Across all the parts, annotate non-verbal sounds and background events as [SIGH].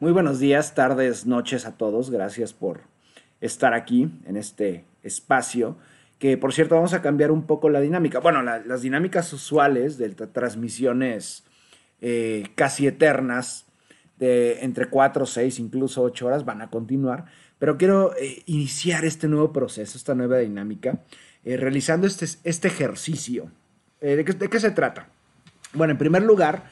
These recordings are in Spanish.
Muy buenos días, tardes, noches a todos. Gracias por estar aquí en este espacio. Que por cierto, vamos a cambiar un poco la dinámica. Bueno, las dinámicas usuales de transmisiones eh, casi eternas, de entre 4, 6, incluso 8 horas, van a continuar. Pero quiero eh, iniciar este nuevo proceso, esta nueva dinámica, eh, realizando este, este ejercicio. ¿de qué, se trata? Bueno, en primer lugar,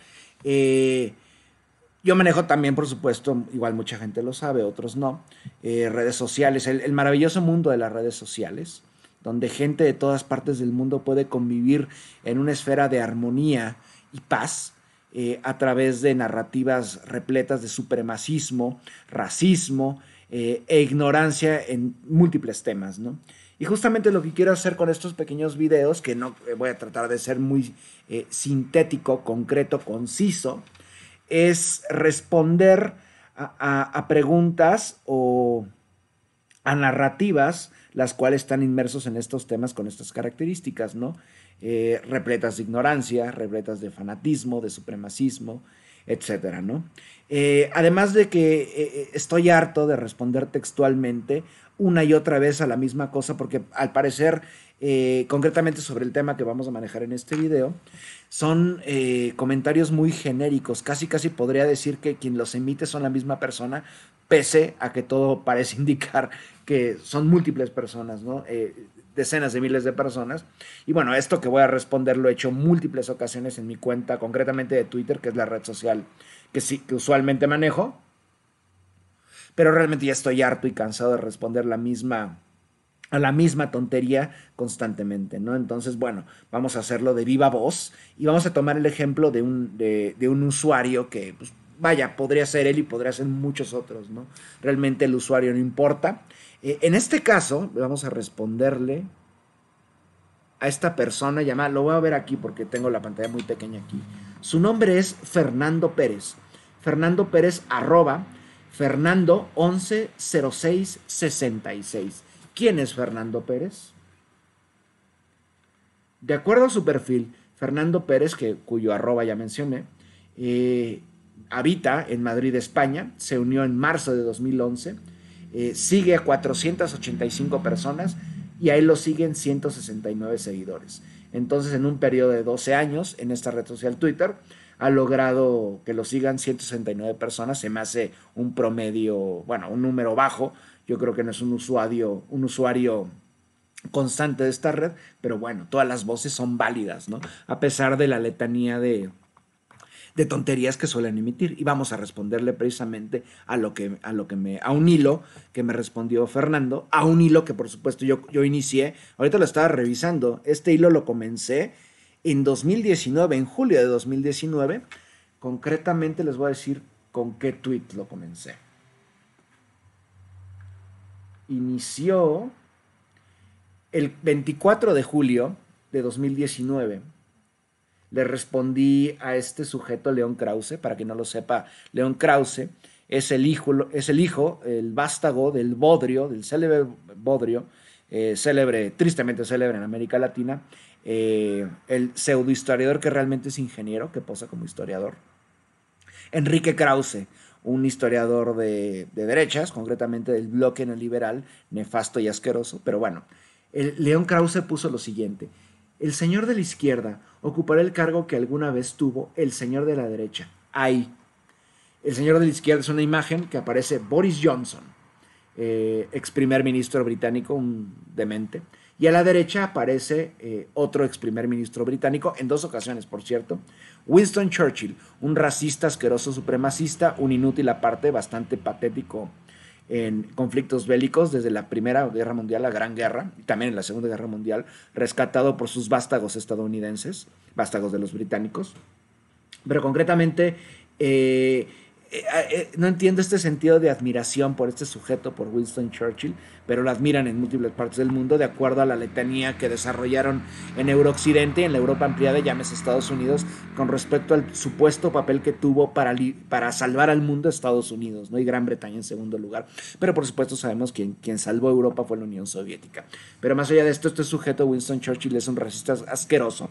yo manejo también, por supuesto, igual mucha gente lo sabe, otros no, eh, redes sociales, el, maravilloso mundo de las redes sociales, donde gente de todas partes del mundo puede convivir en una esfera de armonía y paz eh, a través de narrativas repletas de supremacismo, racismo eh, e ignorancia en múltiples temas, Y justamente lo que quiero hacer con estos pequeños videos, que no voy a tratar de ser muy sintético, concreto, conciso, es responder a, preguntas o a narrativas las cuales están inmersos en estos temas con estas características, ¿no? Eh, repletas de ignorancia, repletas de fanatismo, de supremacismo, etcétera, ¿no? Eh, además de que eh, estoy harto de responder textualmente una y otra vez a la misma cosa, porque al parecer, eh, concretamente sobre el tema que vamos a manejar en este video, son eh, comentarios muy genéricos. Casi, casi podría decir que quien los emite son la misma persona, pese a que todo parece [LAUGHS] indicar que son múltiples personas, ¿no? Eh, decenas de miles de personas. Y bueno, esto que voy a responder lo he hecho múltiples ocasiones en mi cuenta, concretamente de Twitter, que es la red social que, sí, que usualmente manejo pero realmente ya estoy harto y cansado de responder la misma a la misma tontería constantemente, ¿no? Entonces, bueno, vamos a hacerlo de viva voz y vamos a tomar el ejemplo de un, de, un usuario que, pues, vaya, podría ser él y podría ser muchos otros, ¿no? Realmente el usuario no importa. Eh, en este caso, vamos a responderle a esta persona llamada, lo voy a ver aquí porque tengo la pantalla muy pequeña aquí. Su nombre es Fernando Pérez. Fernando Pérez arroba Fernando 11 06 66. ¿Quién es Fernando Pérez? De acuerdo a su perfil, Fernando Pérez, que, cuyo arroba ya mencioné, eh, habita en Madrid, España, se unió en marzo de 2011, eh, sigue a 485 personas y a él lo siguen 169 seguidores. Entonces, en un periodo de 12 años, en esta red social Twitter, ha logrado que lo sigan 169 personas. Se me hace un promedio, bueno, un número bajo. Yo creo que no es un usuario, un usuario constante de esta red, pero bueno, todas las voces son válidas, ¿no? A pesar de la letanía de, de tonterías que suelen emitir. Y vamos a responderle precisamente a lo que, a lo que me, a un hilo que me respondió Fernando, a un hilo que por supuesto yo, yo inicié, ahorita lo estaba revisando, este hilo lo comencé en 2019, en julio de 2019. Concretamente les voy a decir con qué tweet lo comencé. Inició el 24 de julio de 2019 le respondí a este sujeto León Krause, para que no lo sepa, León Krause es el hijo, es el, hijo el vástago del Bodrio, del célebre Bodrio, eh, célebre, tristemente célebre en América Latina, eh, el pseudo historiador que realmente es ingeniero, que posa como historiador. Enrique Krause, un historiador de, derechas, concretamente del bloque neoliberal, nefasto y asqueroso, pero bueno, León Krause puso lo siguiente, el señor de la izquierda ocupará el cargo que alguna vez tuvo el señor de la derecha, ahí. El señor de la izquierda es una imagen que aparece Boris Johnson, eh, ex primer ministro británico, un demente, y a la derecha aparece eh, otro ex primer ministro británico, en dos ocasiones, por cierto, Winston Churchill, un racista, asqueroso supremacista, un inútil aparte, bastante patético en conflictos bélicos desde la Primera Guerra Mundial, la Gran Guerra, y también en la Segunda Guerra Mundial, rescatado por sus vástagos estadounidenses, vástagos de los británicos. Pero concretamente, eh, eh, ah, eh, no entiendo este sentido de admiración por este sujeto, por Winston Churchill, pero lo admiran en múltiples partes del mundo, de acuerdo a la letanía que desarrollaron en Eurooccidente y en la Europa ampliada, llámese Estados Unidos, con respecto al supuesto papel que tuvo para, para salvar al mundo Estados Unidos, ¿no? Y Gran Bretaña en segundo lugar. Pero por supuesto sabemos que quien salvó a Europa fue la Unión Soviética. Pero más allá de esto, este sujeto, Winston Churchill, es un racista asqueroso.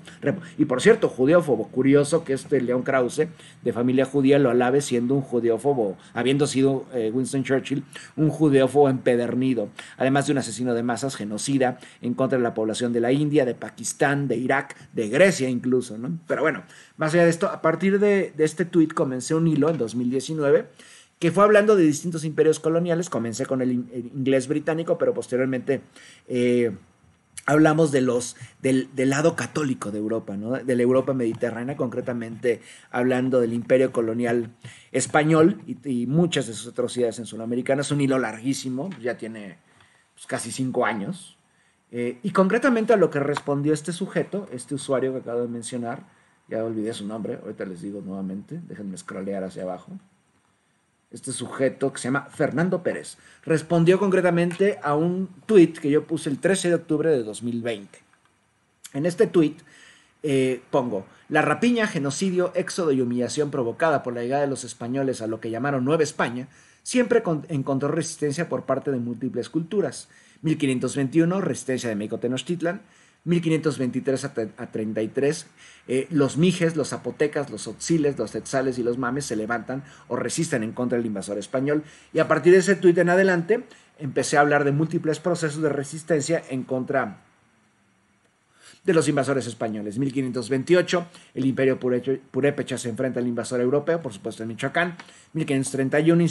Y por cierto, judeófobo. Curioso que este León Krause, de familia judía, lo alabe siendo un judeófobo, habiendo sido eh, Winston Churchill un judeófobo empedernido, además de un asesino de masas, genocida en contra de la población de la India, de Pakistán, de Irak, de Grecia incluso. ¿no? Pero bueno, más allá de esto, a partir de, este tuit comencé un hilo en 2019 que fue hablando de distintos imperios coloniales. Comencé con el, inglés británico, pero posteriormente... Eh, hablamos de los, del, lado católico de Europa, de la Europa mediterránea, concretamente hablando del imperio colonial español y, muchas de sus atrocidades en Sudamericana Es un hilo larguísimo, ya tiene pues, casi cinco años. Eh, y concretamente a lo que respondió este sujeto, este usuario que acabo de mencionar, ya olvidé su nombre, ahorita les digo nuevamente, déjenme scrollear hacia abajo este sujeto que se llama Fernando Pérez, respondió concretamente a un tweet que yo puse el 13 de octubre de 2020. En este tweet eh, pongo, la rapiña, genocidio, éxodo y humillación provocada por la llegada de los españoles a lo que llamaron Nueva España, siempre encontró resistencia por parte de múltiples culturas. 1521, resistencia de México Tenochtitlan, 1523 a, 33, eh, los mijes, los zapotecas, los otziles, los tetzales y los mames se levantan o resisten en contra del invasor español. Y a partir de ese tuit en adelante empecé a hablar de múltiples procesos de resistencia en contra de los invasores españoles. 1528, el imperio purépecha se enfrenta al invasor europeo, por supuesto en Michoacán. 1531,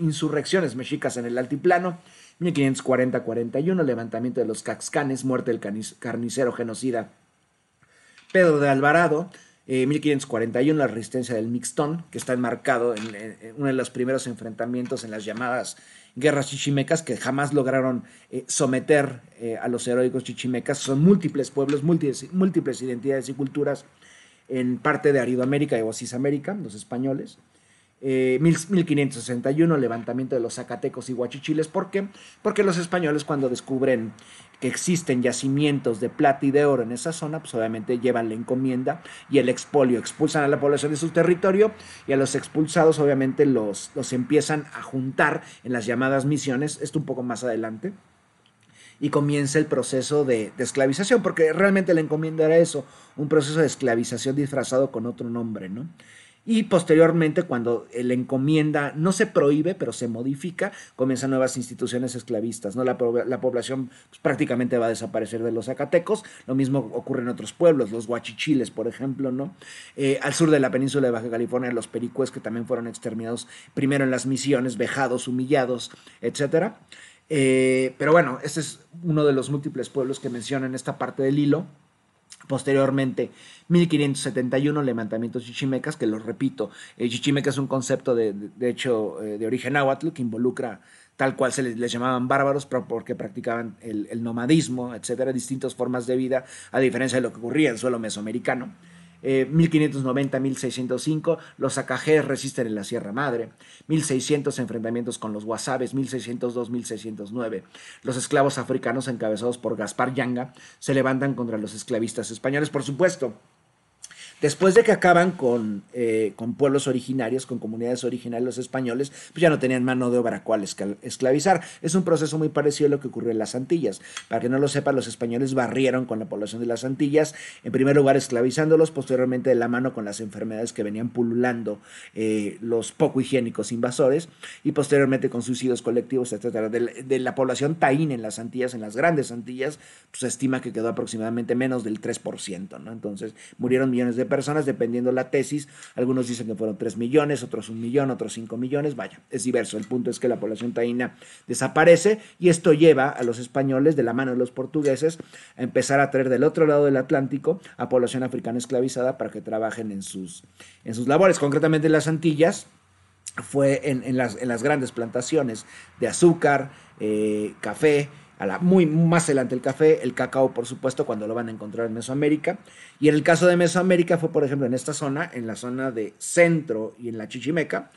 insurrecciones mexicas en el altiplano. 1540-41, levantamiento de los Caxcanes, muerte del carnicero genocida Pedro de Alvarado, 1541, eh, la resistencia del Mixtón, que está enmarcado en, uno de los primeros enfrentamientos en las llamadas guerras chichimecas, que jamás lograron eh, someter eh, a los heroicos chichimecas. Son múltiples pueblos, múltiples, identidades y culturas en parte de Aridoamérica y Oasisamérica, los españoles. 1561, eh, levantamiento de los Zacatecos y Huachichiles. ¿Por qué? Porque los españoles cuando descubren que existen yacimientos de plata y de oro en esa zona, pues obviamente llevan la encomienda y el expolio, expulsan a la población de su territorio y a los expulsados obviamente los, los empiezan a juntar en las llamadas misiones, esto un poco más adelante y comienza el proceso de, de, esclavización, porque realmente la encomienda era eso, un proceso de esclavización disfrazado con otro nombre, ¿no? Y posteriormente, cuando eh, la encomienda no se prohíbe, pero se modifica, comienzan nuevas instituciones esclavistas. ¿no? La, población pues, prácticamente va a desaparecer de los Zacatecos. Lo mismo ocurre en otros pueblos, los huachichiles, por ejemplo. ¿no? Eh, al sur de la península de Baja California, los pericues, que también fueron exterminados primero en las misiones, vejados, humillados, etc. Eh, pero bueno, este es uno de los múltiples pueblos que menciona en esta parte del hilo. Posteriormente, 1571, levantamientos chichimecas, que los repito, el eh, chichimeca es un concepto de, de, hecho eh, de origen náhuatl que involucra tal cual se les, llamaban bárbaros porque practicaban el, el, nomadismo, etcétera, distintas formas de vida, a diferencia de lo que ocurría en suelo mesoamericano. 1590, eh, 1605, los acajés resisten en la Sierra Madre, 1600 enfrentamientos con los wasabes, 1602, 1609. Los esclavos africanos encabezados por Gaspar Yanga se levantan contra los esclavistas españoles, por supuesto. Después de que acaban con, eh, con pueblos originarios, con comunidades originarias, los españoles, pues ya no tenían mano de obra cual esclavizar. Es un proceso muy parecido a lo que ocurrió en las Antillas. Para que no lo sepa, los españoles barrieron con la población de las Antillas, en primer lugar esclavizándolos, posteriormente de la mano con las enfermedades que venían pululando eh, los poco higiénicos invasores, y posteriormente con suicidios colectivos, etcétera. De, la población taín en las Antillas, en las grandes Antillas, pues se estima que quedó aproximadamente menos del 3%, ¿no? Entonces murieron millones de personas, dependiendo la tesis. Algunos dicen que fueron 3 millones, otros 1 millón, otros cinco millones. Vaya, es diverso. El punto es que la población taína desaparece y esto lleva a los españoles, de la mano de los portugueses, a empezar a traer del otro lado del Atlántico a población africana esclavizada para que trabajen en sus, en sus labores, concretamente en las Antillas fue en, las, en las grandes plantaciones de azúcar, eh, café, la, muy más adelante el café, el cacao por supuesto cuando lo van a encontrar en Mesoamérica. Y en el caso de Mesoamérica fue por ejemplo en esta zona, en la zona de centro y en la Chichimeca,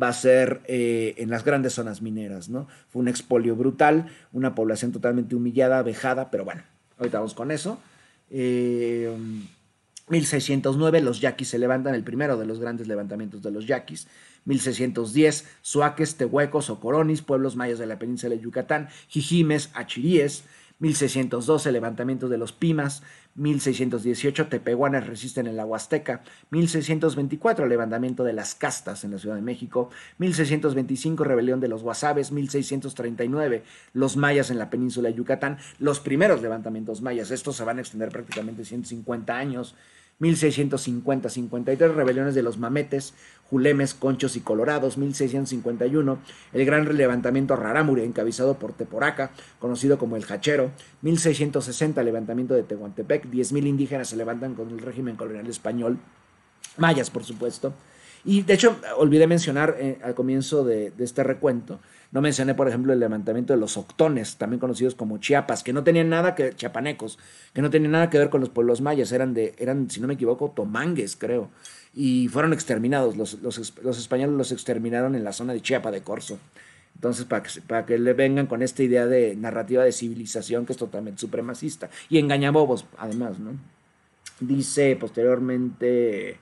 va a ser eh, en las grandes zonas mineras, ¿no? Fue un expolio brutal, una población totalmente humillada, vejada, pero bueno, ahorita vamos con eso. 1609 eh, los yaquis se levantan, el primero de los grandes levantamientos de los yaquis. 1610, Suaques, Tehuecos, Coronis, pueblos mayas de la península de Yucatán, Jijimes, Achiríes, 1612, levantamiento de los Pimas, 1618, Tepehuanes resisten en la Huasteca, 1624, levantamiento de las castas en la Ciudad de México, 1625, rebelión de los Guasaves, 1639, los mayas en la península de Yucatán, los primeros levantamientos mayas, estos se van a extender prácticamente 150 años, 1650-53, rebeliones de los mametes, Julemes, Conchos y Colorados, 1651, el gran levantamiento Rarámuri, encabezado por Teporaca, conocido como el Hachero, 1660, levantamiento de Tehuantepec, 10.000 indígenas se levantan con el régimen colonial español, mayas, por supuesto. Y de hecho, olvidé mencionar eh, al comienzo de, este recuento, no mencioné, por ejemplo, el levantamiento de los octones, también conocidos como Chiapas, que no tenían nada que chiapanecos, que no tenían nada que ver con los pueblos mayas, eran de, eran, si no me equivoco, tomangues, creo y fueron exterminados. Los, españoles los exterminaron en la zona de Chiapa de Corzo. Entonces, para que, para que le vengan con esta idea de narrativa de civilización que es totalmente supremacista. Y engañabobos, además, ¿no? Dice posteriormente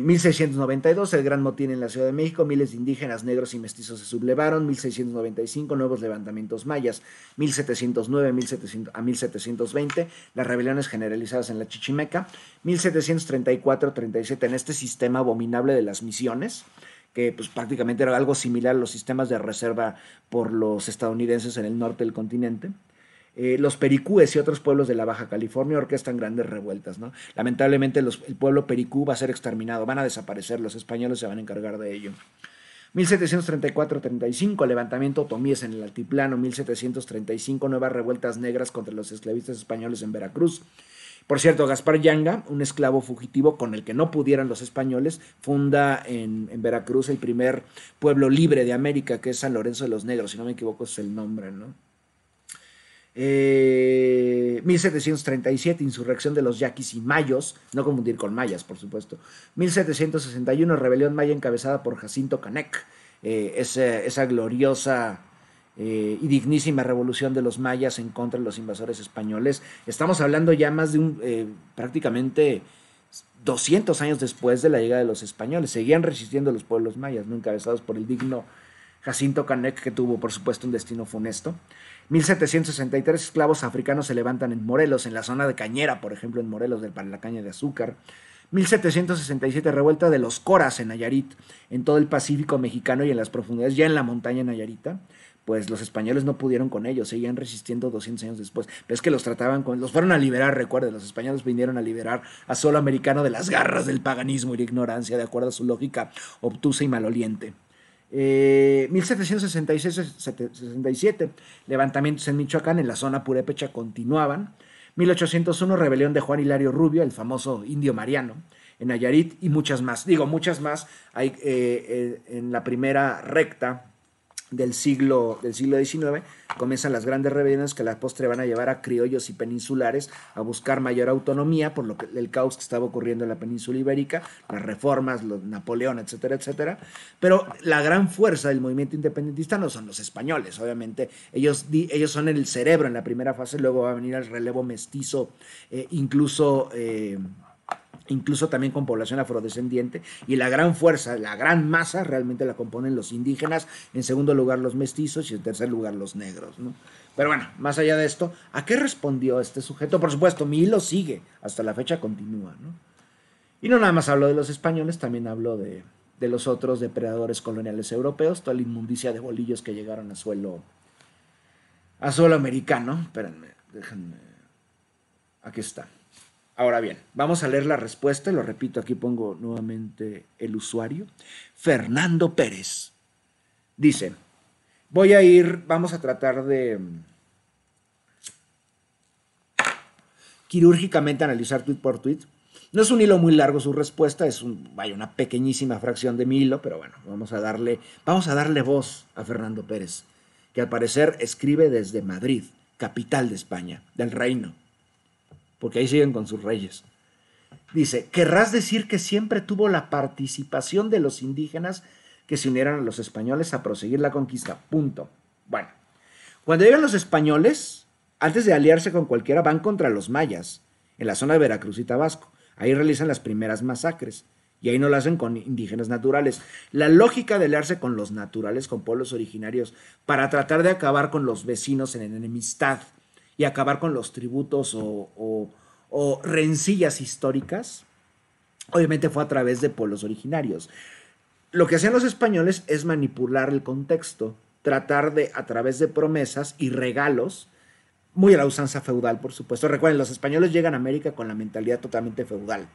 1692, eh, el Gran Motín en la Ciudad de México, miles de indígenas, negros y mestizos se sublevaron, 1695, nuevos levantamientos mayas, 1709 1700, a 1720, las rebeliones generalizadas en la Chichimeca, 1734-37 en este sistema abominable de las misiones, que pues, prácticamente era algo similar a los sistemas de reserva por los estadounidenses en el norte del continente. Eh, los pericúes y otros pueblos de la Baja California orquestan grandes revueltas. ¿no? Lamentablemente el pueblo pericú va a ser exterminado, van a desaparecer, los españoles se van a encargar de ello. 1734-35, levantamiento otomíes en el altiplano, 1735, nuevas revueltas negras contra los esclavistas españoles en Veracruz. Por cierto, Gaspar Yanga, un esclavo fugitivo con el que no pudieran los españoles, funda en, en, Veracruz el primer pueblo libre de América, que es San Lorenzo de los Negros, si no me equivoco es el nombre, ¿no? 1737, eh, insurrección de los yaquis y mayos, no confundir con mayas, por supuesto. 1761, rebelión maya encabezada por Jacinto Canek, eh, eh, esa, gloriosa y dignísima revolución de los mayas en contra de los invasores españoles. Estamos hablando ya más de un, prácticamente 200 años después de la llegada de los españoles. Seguían resistiendo los pueblos mayas, ¿no? encabezados por el digno Jacinto Canek, que tuvo por supuesto un destino funesto. 1763 esclavos africanos se levantan en Morelos, en la zona de Cañera, por ejemplo, en Morelos, para la caña de azúcar. 1767 revuelta de los Coras en Nayarit, en todo el Pacífico mexicano y en las profundidades, ya en la montaña Nayarita. Pues los españoles no pudieron con ellos, seguían resistiendo 200 años después. Pero es que los trataban con. Los fueron a liberar, recuerden, los españoles vinieron a liberar a solo americano de las garras del paganismo y la ignorancia, de acuerdo a su lógica obtusa y maloliente. 1766-67, eh, levantamientos en Michoacán, en la zona purépecha, continuaban. 1801, rebelión de Juan Hilario Rubio, el famoso indio mariano, en Nayarit, y muchas más. Digo, muchas más hay, eh, eh, en la primera recta del siglo, del siglo XIX, comienzan las grandes rebeliones que a la postre van a llevar a criollos y peninsulares a buscar mayor autonomía por lo que, el caos que estaba ocurriendo en la península ibérica, las reformas, Napoleón, etcétera, etcétera. Pero la gran fuerza del movimiento independentista no son los españoles, obviamente. Ellos, ellos son el cerebro en la primera fase, luego va a venir el relevo mestizo, eh, incluso... Eh, incluso también con población afrodescendiente, y la gran fuerza, la gran masa realmente la componen los indígenas, en segundo lugar los mestizos y en tercer lugar los negros. ¿no? Pero bueno, más allá de esto, ¿a qué respondió este sujeto? Por supuesto, mi hilo sigue, hasta la fecha continúa. ¿no? Y no nada más hablo de los españoles, también hablo de, de los otros depredadores coloniales europeos, toda la inmundicia de bolillos que llegaron a suelo, a suelo americano. Espérenme, déjenme. Aquí está. Ahora bien, vamos a leer la respuesta, lo repito, aquí pongo nuevamente el usuario. Fernando Pérez dice, voy a ir, vamos a tratar de mm, quirúrgicamente analizar tweet por tweet. No es un hilo muy largo su respuesta, es vaya, una pequeñísima fracción de mi hilo, pero bueno, vamos a darle, vamos a darle voz a Fernando Pérez, que al parecer escribe desde Madrid, capital de España, del reino porque ahí siguen con sus reyes. Dice, ¿querrás decir que siempre tuvo la participación de los indígenas que se unieron a los españoles a proseguir la conquista? Punto. Bueno, cuando llegan los españoles, antes de aliarse con cualquiera, van contra los mayas, en la zona de Veracruz y Tabasco. Ahí realizan las primeras masacres. Y ahí no lo hacen con indígenas naturales. La lógica de aliarse con los naturales, con pueblos originarios, para tratar de acabar con los vecinos en enemistad y acabar con los tributos o, rencillas históricas, obviamente fue a través de pueblos originarios. Lo que hacían los españoles es manipular el contexto, tratar de, a través de promesas y regalos, muy a la usanza feudal, por supuesto. Recuerden, los españoles llegan a América con la mentalidad totalmente feudal.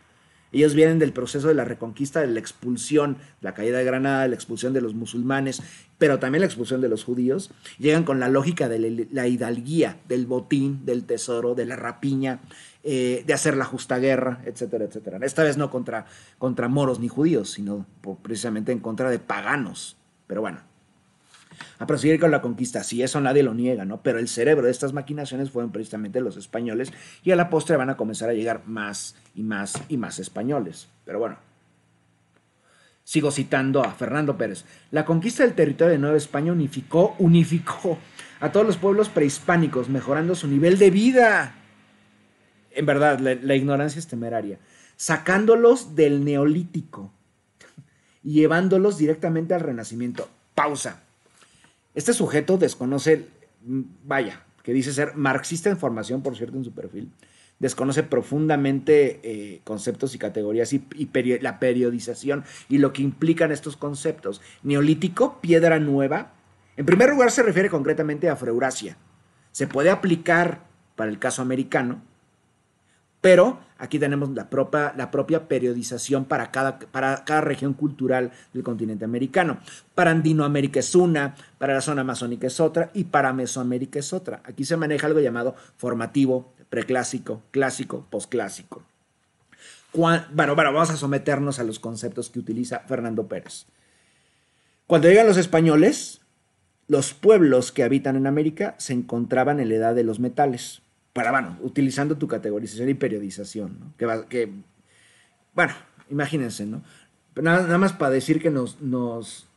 Ellos vienen del proceso de la reconquista, de la expulsión, la caída de Granada, la expulsión de los musulmanes, pero también la expulsión de los judíos. Llegan con la lógica de la hidalguía, del botín, del tesoro, de la rapiña, eh, de hacer la justa guerra, etcétera, etcétera. Esta vez no contra, contra moros ni judíos, sino precisamente en contra de paganos. Pero bueno, a proseguir con la conquista. si eso nadie lo niega, ¿no? Pero el cerebro de estas maquinaciones fueron precisamente los españoles y a la postre van a comenzar a llegar más y más y más españoles. Pero bueno, sigo citando a Fernando Pérez. La conquista del territorio de Nueva España unificó, unificó a todos los pueblos prehispánicos, mejorando su nivel de vida. En verdad, la, la ignorancia es temeraria. Sacándolos del neolítico y llevándolos directamente al renacimiento. Pausa. Este sujeto desconoce, vaya, que dice ser marxista en formación, por cierto, en su perfil, desconoce profundamente eh, conceptos y categorías y, la periodización y lo que implican estos conceptos. Neolítico, piedra nueva. En primer lugar, se refiere concretamente a Freurasia. Se puede aplicar para el caso americano, pero aquí tenemos la propia, periodización para cada, para cada región cultural del continente americano. Para Andinoamérica es una, para la zona amazónica es otra y para Mesoamérica es otra. Aquí se maneja algo llamado formativo, preclásico, clásico, posclásico. bueno, bueno, vamos a someternos a los conceptos que utiliza Fernando Pérez. Cuando llegan los españoles, los pueblos que habitan en América se encontraban en la edad de los metales para, bueno, utilizando tu categorización y periodización, ¿no? Que, que bueno, imagínense, ¿no? Nada, más para decir que nos, nos,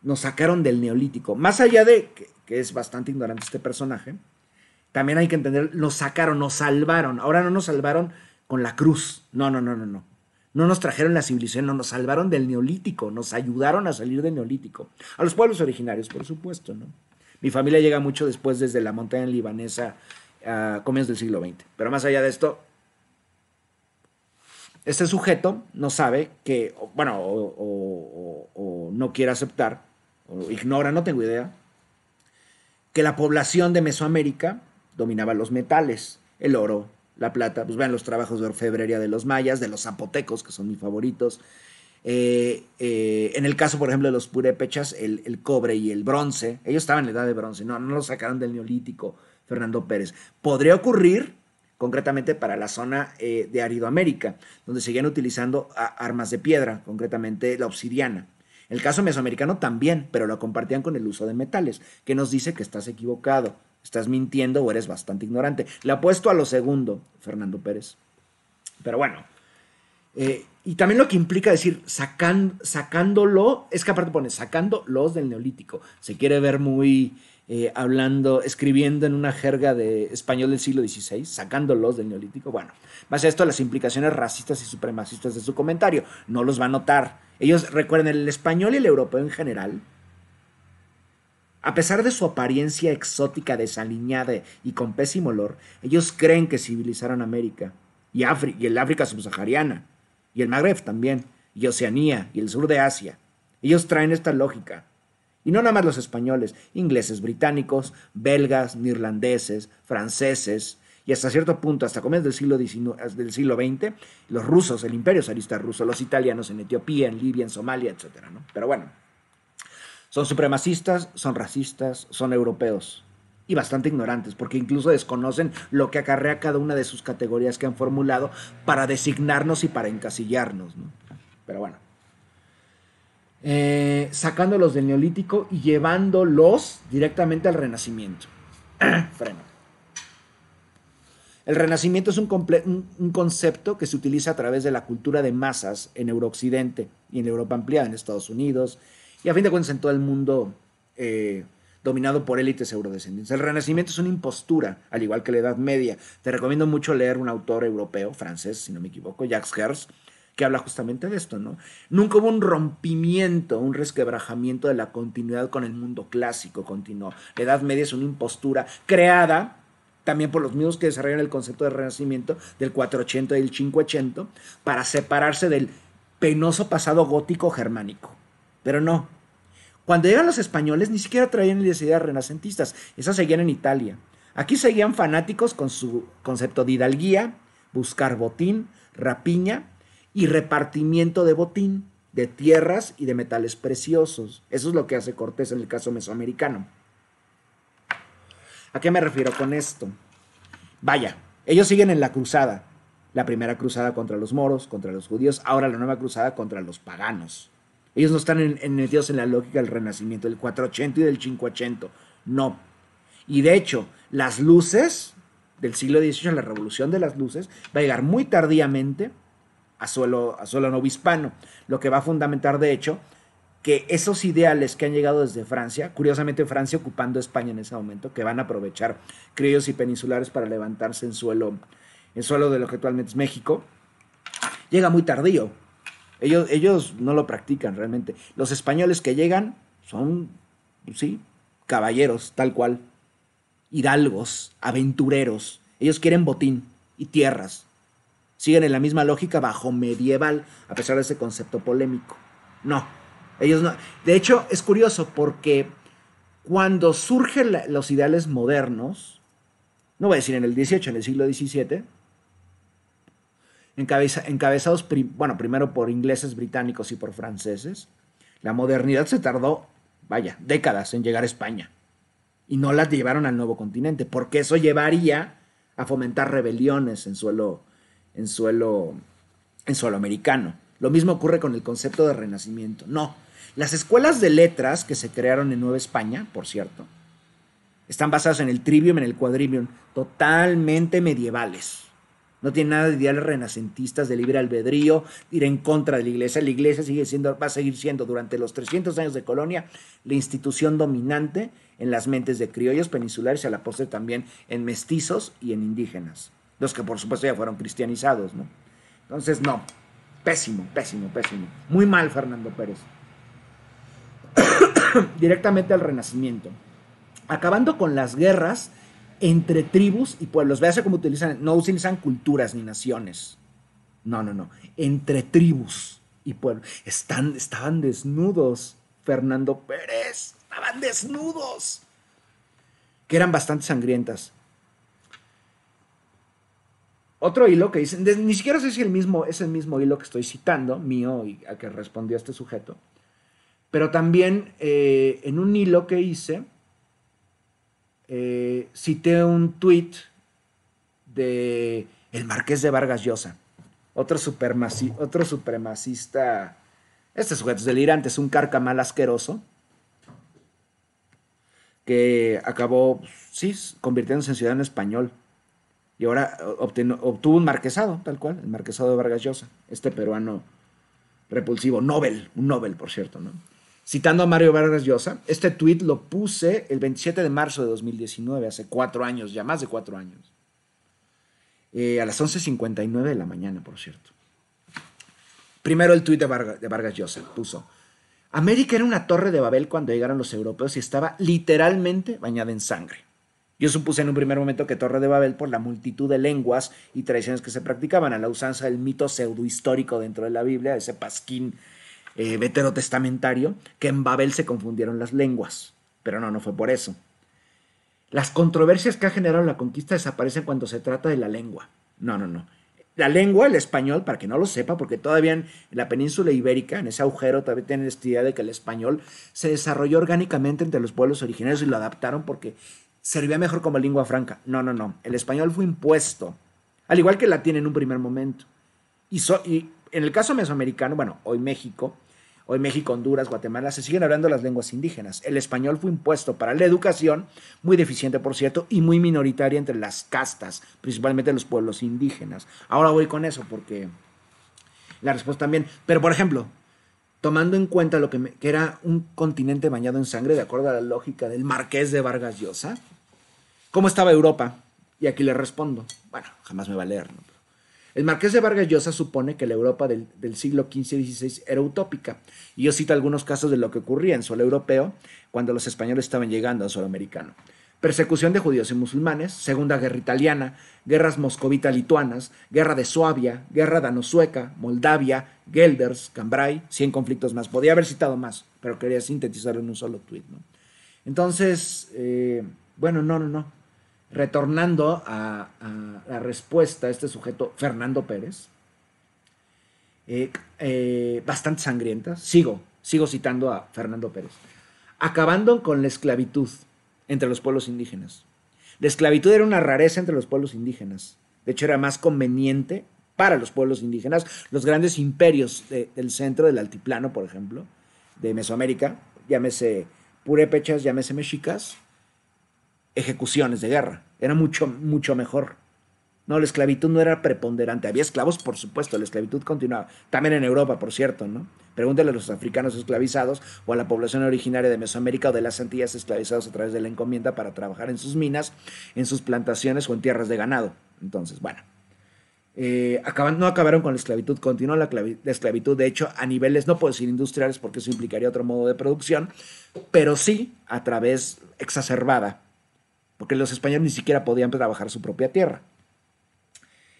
nos sacaron del neolítico. Más allá de que, que, es bastante ignorante este personaje, también hay que entender, nos sacaron, nos salvaron. Ahora no nos salvaron con la cruz. No, no, no, no, no. No nos trajeron la civilización, no, nos salvaron del neolítico, nos ayudaron a salir del neolítico. A los pueblos originarios, por supuesto, ¿no? Mi familia llega mucho después desde la montaña libanesa a comienzos del siglo XX. Pero más allá de esto, este sujeto no sabe que, bueno, o, no quiere aceptar, o ignora, no tengo idea, que la población de Mesoamérica dominaba los metales, el oro, la plata. Pues vean los trabajos de orfebrería de los mayas, de los zapotecos, que son mis favoritos. Eh, eh, en el caso, por ejemplo, de los purépechas, el, el, cobre y el bronce, ellos estaban en la edad de bronce, no, no lo sacaron del neolítico. Fernando Pérez. Podría ocurrir concretamente para la zona eh, de Aridoamérica, donde seguían utilizando armas de piedra, concretamente la obsidiana. El caso mesoamericano también, pero lo compartían con el uso de metales, que nos dice que estás equivocado, estás mintiendo o eres bastante ignorante. Le apuesto a lo segundo, Fernando Pérez. Pero bueno, eh, y también lo que implica decir sacándolo, es que aparte pone sacando los del neolítico. Se quiere ver muy eh, hablando, escribiendo en una jerga de español del siglo XVI, sacándolos del neolítico. Bueno, más a esto, las implicaciones racistas y supremacistas de su comentario no los va a notar. Ellos recuerden el español y el europeo en general. A pesar de su apariencia exótica, desaliñada y con pésimo olor, ellos creen que civilizaron América y, y el África subsahariana y el Magreb también, y Oceanía y el sur de Asia. Ellos traen esta lógica. Y no nada más los españoles, ingleses, británicos, belgas, neerlandeses, franceses, y hasta cierto punto, hasta comienzos del siglo, del siglo XX, los rusos, el imperio zarista ruso, los italianos en Etiopía, en Libia, en Somalia, etc. ¿no? Pero bueno, son supremacistas, son racistas, son europeos y bastante ignorantes, porque incluso desconocen lo que acarrea cada una de sus categorías que han formulado para designarnos y para encasillarnos. Pero bueno. Eh, sacándolos del neolítico y llevándolos directamente al renacimiento. [CLEARS THROAT] Freno. El renacimiento es un, concepto que se utiliza a través de la cultura de masas en Eurooccidente y en Europa ampliada, en Estados Unidos y a fin de cuentas en todo el mundo eh, dominado por élites eurodescendientes. El renacimiento es una impostura, al igual que la Edad Media. Te recomiendo mucho leer un autor europeo, francés, si no me equivoco, Jacques Hers que habla justamente de esto, ¿no? Nunca hubo un rompimiento, un resquebrajamiento de la continuidad con el mundo clásico, continuó. La Edad Media es una impostura creada también por los mismos que desarrollan el concepto de renacimiento del 480 y el 580, para separarse del penoso pasado gótico germánico. Pero no. Cuando llegan los españoles ni siquiera traían ideas renacentistas, esas seguían en Italia. Aquí seguían fanáticos con su concepto de hidalguía, buscar botín, rapiña y repartimiento de botín, de tierras y de metales preciosos. Eso es lo que hace Cortés en el caso mesoamericano. ¿A qué me refiero con esto? Vaya, ellos siguen en la cruzada. La primera cruzada contra los moros, contra los judíos, ahora la nueva cruzada contra los paganos. Ellos no están metidos en la lógica del renacimiento, del 480 y del 580. No. Y de hecho, las luces del siglo XVIII, la revolución de las luces, va a llegar muy tardíamente a suelo, a suelo lo que va a fundamentar de hecho que esos ideales que han llegado desde Francia, curiosamente Francia ocupando España en ese momento, que van a aprovechar criollos y peninsulares para levantarse en suelo, en suelo de lo que actualmente es México, llega muy tardío. Ellos, ellos no lo practican realmente. Los españoles que llegan son, sí, caballeros, tal cual, hidalgos, aventureros. Ellos quieren botín y tierras. Siguen en la misma lógica bajo medieval, a pesar de ese concepto polémico. No, ellos no. De hecho, es curioso porque cuando surgen los ideales modernos, no voy a decir en el 18, en el siglo XVII, encabezados bueno, primero por ingleses, británicos y por franceses, la modernidad se tardó, vaya, décadas en llegar a España. Y no la llevaron al nuevo continente, porque eso llevaría a fomentar rebeliones en suelo en suelo, en suelo americano. Lo mismo ocurre con el concepto de renacimiento. No, las escuelas de letras que se crearon en Nueva España, por cierto, están basadas en el trivium, en el quadrivium, totalmente medievales. No tienen nada de ideales renacentistas de libre albedrío, ir en contra de la iglesia. La iglesia sigue siendo, va a seguir siendo durante los 300 años de colonia la institución dominante en las mentes de criollos peninsulares y a la postre también en mestizos y en indígenas los que por supuesto ya fueron cristianizados, ¿no? Entonces, no, pésimo, pésimo, pésimo. Muy mal Fernando Pérez. [COUGHS] Directamente al Renacimiento. Acabando con las guerras entre tribus y pueblos. Véase cómo utilizan, no utilizan culturas ni naciones. No, no, no. Entre tribus y pueblos. Están, estaban desnudos, Fernando Pérez. Estaban desnudos. Que eran bastante sangrientas. Otro hilo que dicen, ni siquiera sé si el mismo, es el mismo hilo que estoy citando, mío, y a que respondió este sujeto, pero también eh, en un hilo que hice, eh, cité un tweet de el marqués de Vargas Llosa, otro, otro supremacista, este sujeto es delirante, es un carcamal asqueroso, que acabó, sí, convirtiéndose en ciudadano español y ahora eh, obtuvo un marquesado, tal cual, el marquesado de Vargas Llosa, este peruano repulsivo, Nobel, un Nobel, por cierto, ¿no? Citando a Mario Vargas Llosa, este tuit lo puse el 27 de marzo de 2019, hace cuatro años, ya más de cuatro años. Eh, a las 11.59 de la mañana, por cierto. Primero el tuit de, de Vargas Llosa puso, América era una torre de Babel cuando llegaron los europeos y estaba literalmente bañada en sangre. Yo supuse en un primer momento que Torre de Babel por la multitud de lenguas y tradiciones que se practicaban, a la usanza del mito pseudohistórico dentro de la Biblia, ese pasquín eh, veterotestamentario, que en Babel se confundieron las lenguas. Pero no, no fue por eso. Las controversias que ha generado la conquista desaparecen cuando se trata de la lengua. No, no, no. La lengua, el español, para que no lo sepa, porque todavía en la península ibérica, en ese agujero, todavía tienen esta idea de que el español se desarrolló orgánicamente entre los pueblos originarios y lo adaptaron porque servía mejor como lengua franca. No, no, no. El español fue impuesto, al igual que la latín en un primer momento. Y, en el caso mesoamericano, bueno, hoy México, hoy México, Honduras, Guatemala, se siguen hablando las lenguas indígenas. El español fue impuesto para la educación, muy deficiente por cierto, y muy minoritaria entre las castas, principalmente los pueblos indígenas. Ahora voy con eso porque la respuesta también. Pero por ejemplo, tomando en cuenta lo que era un continente bañado en sangre, de acuerdo a la lógica del marqués de Vargas Llosa, ¿Cómo estaba Europa? Y aquí le respondo, bueno, jamás me va a leer. El marqués de Vargas Llosa supone que la Europa del, siglo XV y XVI era utópica, y yo cito algunos casos de lo que ocurría en suelo europeo cuando los españoles estaban llegando al suelo americano. Persecución de judíos y musulmanes, Segunda Guerra Italiana, guerras moscovita-lituanas, Guerra de Suabia, Guerra dano-sueca, Moldavia, Gelders, Cambrai, 100 conflictos más. Podía haber citado más, pero quería sintetizarlo en un solo tuit. ¿no? Entonces, eh, bueno, no, no, no retornando a, la respuesta a este sujeto, Fernando Pérez, eh, eh, bastante sangrienta, sigo, sigo citando a Fernando Pérez, acabando con la esclavitud entre los pueblos indígenas. La esclavitud era una rareza entre los pueblos indígenas, de hecho era más conveniente para los pueblos indígenas, los grandes imperios del centro del altiplano, por ejemplo, de Mesoamérica, llámese purépechas, llámese mexicas, ejecuciones de guerra. Era mucho, mucho mejor. No, la esclavitud no era preponderante. Había esclavos, por supuesto, la esclavitud continuaba. También en Europa, por cierto, ¿no? Pregúntale a los africanos esclavizados o a la población originaria de Mesoamérica o de las Antillas esclavizados a través de la encomienda para trabajar en sus minas, en sus plantaciones o en tierras de ganado. Entonces, bueno. Eh, no acabaron con la esclavitud, continuó la, la, esclavitud, de hecho, a niveles, no puedo decir industriales porque eso implicaría otro modo de producción, pero sí a través exacerbada porque los españoles ni siquiera podían trabajar su propia tierra,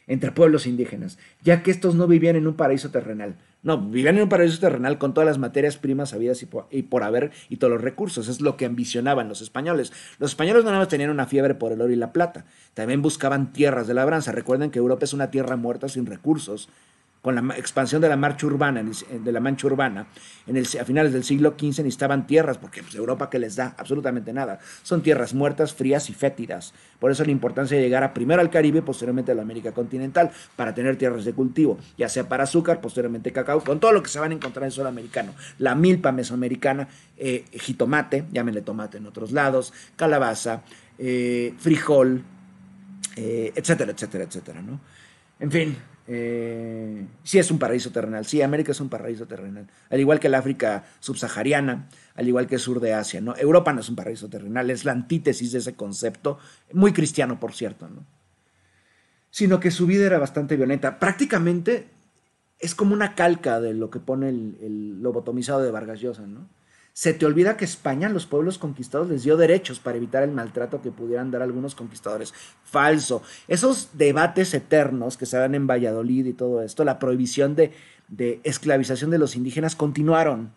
entre pueblos indígenas, ya que estos no vivían en un paraíso terrenal. No, vivían en un paraíso terrenal con todas las materias primas habidas y por, haber y todos los recursos. Es lo que ambicionaban los españoles. Los españoles no nada más tenían una fiebre por el oro y la plata, también buscaban tierras de labranza. Recuerden que Europa es una tierra muerta sin recursos con la expansión de la marcha urbana, de la mancha urbana, en el, a finales del siglo XV necesitaban tierras, porque pues, Europa que les da absolutamente nada. Son tierras muertas, frías y fétidas. Por eso la importancia de llegar primero al Caribe, posteriormente a la América continental, para tener tierras de cultivo, ya sea para azúcar, posteriormente cacao, con todo lo que se van a encontrar en el americano La milpa mesoamericana, eh, jitomate, llámenle tomate en otros lados, calabaza, eh, frijol, eh, etcétera, etcétera, etcétera. ¿no? En fin, eh, sí es un paraíso terrenal, sí, América es un paraíso terrenal, al igual que el África subsahariana, al igual que el sur de Asia, ¿no? Europa no es un paraíso terrenal, es la antítesis de ese concepto, muy cristiano, por cierto, ¿no? Sino que su vida era bastante violenta, prácticamente es como una calca de lo que pone el, el lobotomizado de Vargas Llosa, ¿no? Se te olvida que España, los pueblos conquistados, les dio derechos para evitar el maltrato que pudieran dar algunos conquistadores. Falso. Esos debates eternos que se dan en Valladolid y todo esto, la prohibición de, esclavización de los indígenas, continuaron.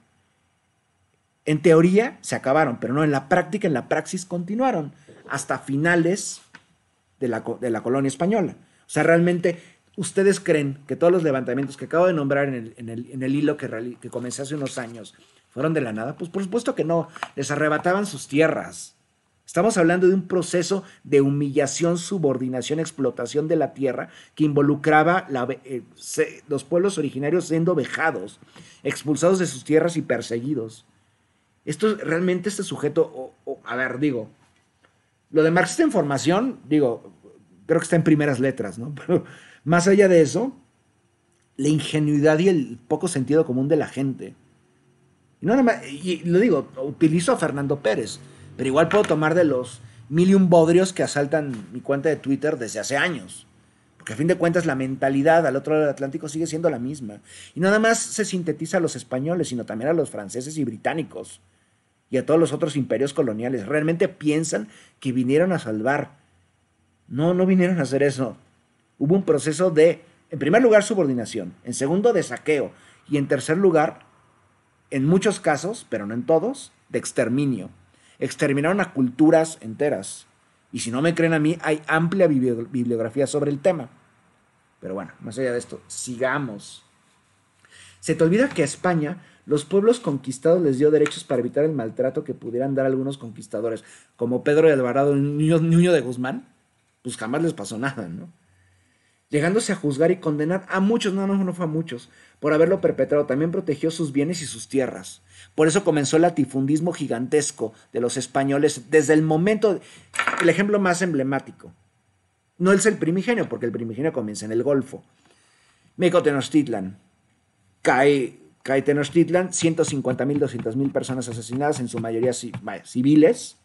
En teoría se acabaron, pero no, en la práctica, en la praxis continuaron hasta finales de la, colonia española. O sea, realmente ¿Ustedes creen que todos los levantamientos que acabo de nombrar en el, hilo que, que comencé hace unos años ¿Fueron de la nada? Pues por supuesto que no, les arrebataban sus tierras. Estamos hablando de un proceso de humillación, subordinación, explotación de la tierra que involucraba la, eh, los pueblos originarios siendo vejados, expulsados de sus tierras y perseguidos. Esto realmente este sujeto, a ver, digo, lo de marxista en formación, digo, creo que está en primeras letras, ¿no? [LAUGHS] Pero más allá de eso, la ingenuidad y el poco sentido común de la gente y, no lo digo, utilizo a Fernando Pérez, pero igual puedo tomar de los mil y un bodrios que asaltan mi cuenta de Twitter desde hace años. Porque a fin de cuentas la mentalidad al otro lado del Atlántico sigue siendo la misma. Y nada más se sintetiza a los españoles, sino también a los franceses y británicos y a todos los otros imperios coloniales. Realmente piensan que vinieron a salvar. No, no vinieron a hacer eso. Hubo un proceso de, en primer lugar, subordinación, en segundo, de saqueo y en tercer lugar, en muchos casos, pero no en todos, de exterminio. Exterminaron a culturas enteras. Y si no me creen a mí, hay amplia bibliografía sobre el tema. Pero bueno, más allá de esto, sigamos. Se te olvida que a España los pueblos conquistados les dio derechos para evitar el maltrato que pudieran dar algunos conquistadores, como Pedro de Alvarado, y niño de Guzmán, pues jamás les pasó nada, ¿no? llegándose a juzgar y condenar a muchos, no, no, no fue a muchos, por haberlo perpetrado. También protegió sus bienes y sus tierras. Por eso comenzó el latifundismo gigantesco de los españoles desde el momento, el ejemplo más emblemático. No es el primigenio, porque el primigenio comienza en el Golfo. México Tenochtitlán. Cae, cae Tenochtitlan, 150.000, 200.000 personas asesinadas, en su mayoría civiles.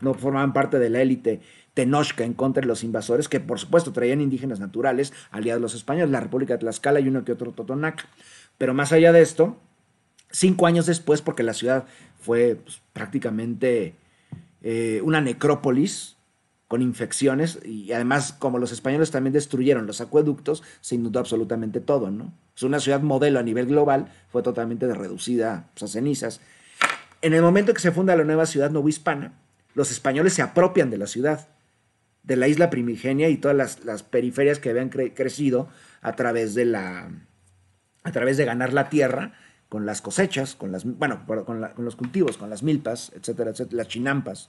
No formaban parte de la élite Tenochca en contra de los invasores, que por supuesto traían indígenas naturales, aliados de los españoles, la República de Tlaxcala y uno que otro Totonaca. Pero más allá de esto, cinco años después, porque la ciudad fue pues, prácticamente eh, una necrópolis con infecciones y además como los españoles también destruyeron los acueductos, se inundó absolutamente todo, ¿no? Es una ciudad modelo a nivel global, fue totalmente reducida pues, a cenizas. En el momento que se funda la nueva ciudad novohispana, los españoles se apropian de la ciudad de la isla primigenia y todas las, periferias que habían crecido a través de la a través de ganar la tierra con las cosechas, con las bueno, con, con los cultivos, con las milpas, etcétera, etcétera, las chinampas.